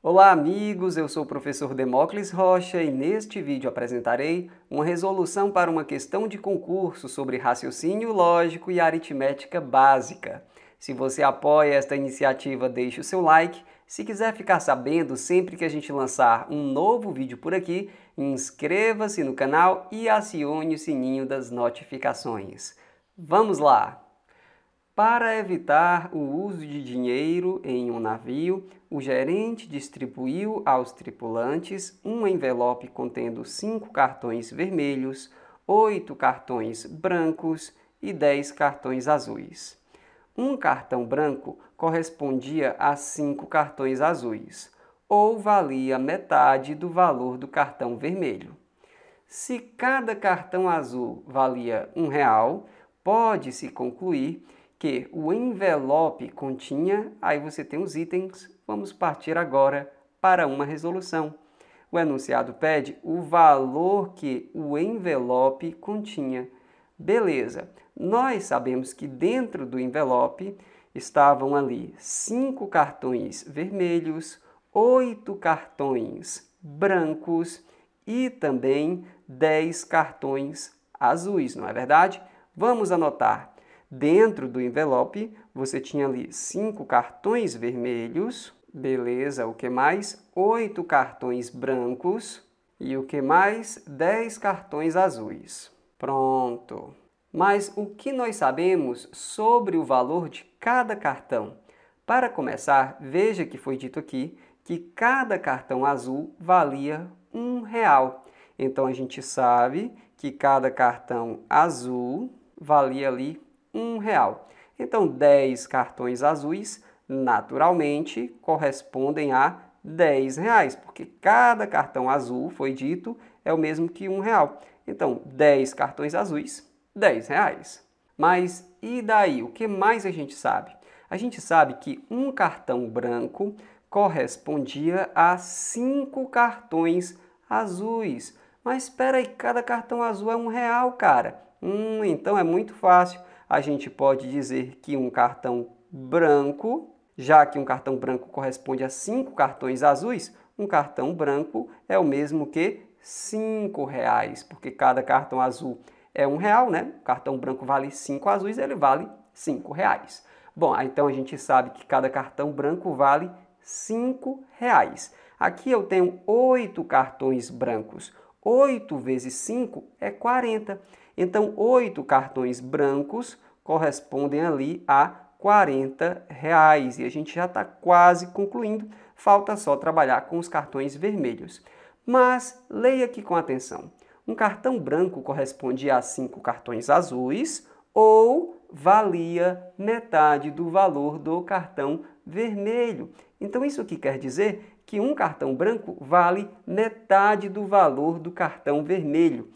Olá amigos, eu sou o professor Demócles Rocha e neste vídeo apresentarei uma resolução para uma questão de concurso sobre raciocínio lógico e aritmética básica. Se você apoia esta iniciativa, deixe o seu like. Se quiser ficar sabendo sempre que a gente lançar um novo vídeo por aqui, inscreva-se no canal e acione o sininho das notificações. Vamos lá! Para evitar o uso de dinheiro em um navio, o gerente distribuiu aos tripulantes um envelope contendo cinco cartões vermelhos, oito cartões brancos e dez cartões azuis. Um cartão branco correspondia a cinco cartões azuis, ou valia metade do valor do cartão vermelho. Se cada cartão azul valia um real, pode-se concluir que o envelope continha, aí você tem os itens. Vamos partir agora para uma resolução. O enunciado pede o valor que o envelope continha. Beleza, nós sabemos que dentro do envelope estavam ali cinco cartões vermelhos, oito cartões brancos e também dez cartões azuis, não é verdade? Vamos anotar. Dentro do envelope, você tinha ali cinco cartões vermelhos, beleza, o que mais? Oito cartões brancos e o que mais? Dez cartões azuis. Pronto. Mas o que nós sabemos sobre o valor de cada cartão? Para começar, veja que foi dito aqui que cada cartão azul valia um real. Então a gente sabe que cada cartão azul valia ali um real. Então, 10 cartões azuis, naturalmente, correspondem a 10 reais, porque cada cartão azul, foi dito, é o mesmo que um real. Então, 10 cartões azuis, 10 reais. Mas e daí? O que mais a gente sabe? A gente sabe que um cartão branco correspondia a cinco cartões azuis. Mas espera aí, cada cartão azul é um real, cara. Hum, então é muito fácil a gente pode dizer que um cartão branco, já que um cartão branco corresponde a cinco cartões azuis, um cartão branco é o mesmo que cinco reais, porque cada cartão azul é um real, né? O cartão branco vale cinco azuis, ele vale cinco reais. Bom, então a gente sabe que cada cartão branco vale cinco reais. Aqui eu tenho oito cartões brancos. 8 vezes 5 é 40. Então, 8 cartões brancos correspondem ali a 40 reais. E a gente já está quase concluindo, falta só trabalhar com os cartões vermelhos. Mas leia aqui com atenção. Um cartão branco corresponde a 5 cartões azuis ou valia metade do valor do cartão vermelho. Então, isso que quer dizer que um cartão branco vale metade do valor do cartão vermelho.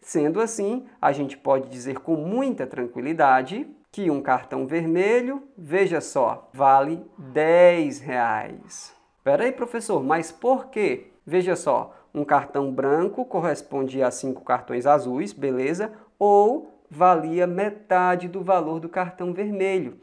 Sendo assim, a gente pode dizer com muita tranquilidade que um cartão vermelho, veja só, vale 10 reais. aí professor, mas por quê? Veja só, um cartão branco corresponde a cinco cartões azuis, beleza? Ou valia metade do valor do cartão vermelho.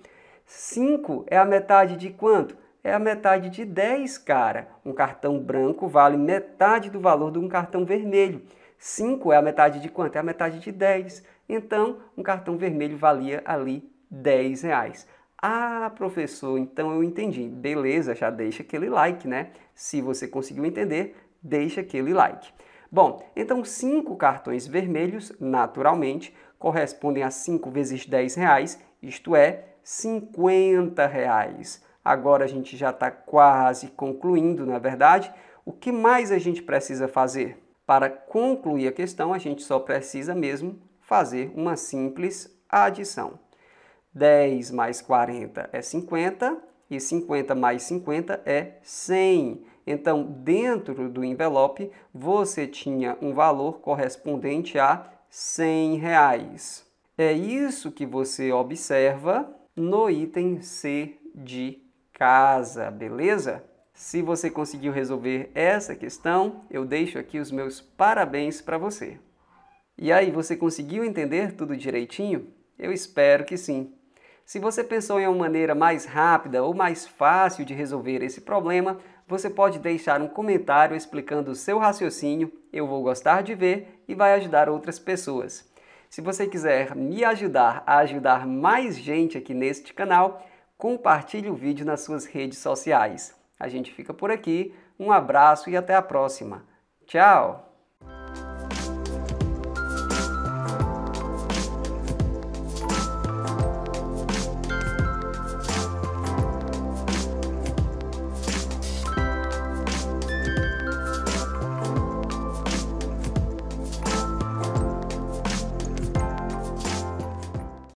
5 é a metade de quanto? É a metade de 10, cara. Um cartão branco vale metade do valor de um cartão vermelho. 5 é a metade de quanto? É a metade de 10. Então, um cartão vermelho valia ali 10 reais. Ah, professor, então eu entendi. Beleza, já deixa aquele like, né? Se você conseguiu entender, deixa aquele like. Bom, então cinco cartões vermelhos, naturalmente, correspondem a 5 vezes 10 reais, isto é, 50 reais. Agora a gente já está quase concluindo, na é verdade. O que mais a gente precisa fazer? Para concluir a questão, a gente só precisa mesmo fazer uma simples adição. 10 mais 40 é 50 e 50 mais 50 é 100. Então, dentro do envelope, você tinha um valor correspondente a 100 reais. É isso que você observa no item C de casa, beleza? Se você conseguiu resolver essa questão, eu deixo aqui os meus parabéns para você. E aí, você conseguiu entender tudo direitinho? Eu espero que sim. Se você pensou em uma maneira mais rápida ou mais fácil de resolver esse problema, você pode deixar um comentário explicando o seu raciocínio, eu vou gostar de ver e vai ajudar outras pessoas. Se você quiser me ajudar a ajudar mais gente aqui neste canal, compartilhe o vídeo nas suas redes sociais. A gente fica por aqui, um abraço e até a próxima. Tchau!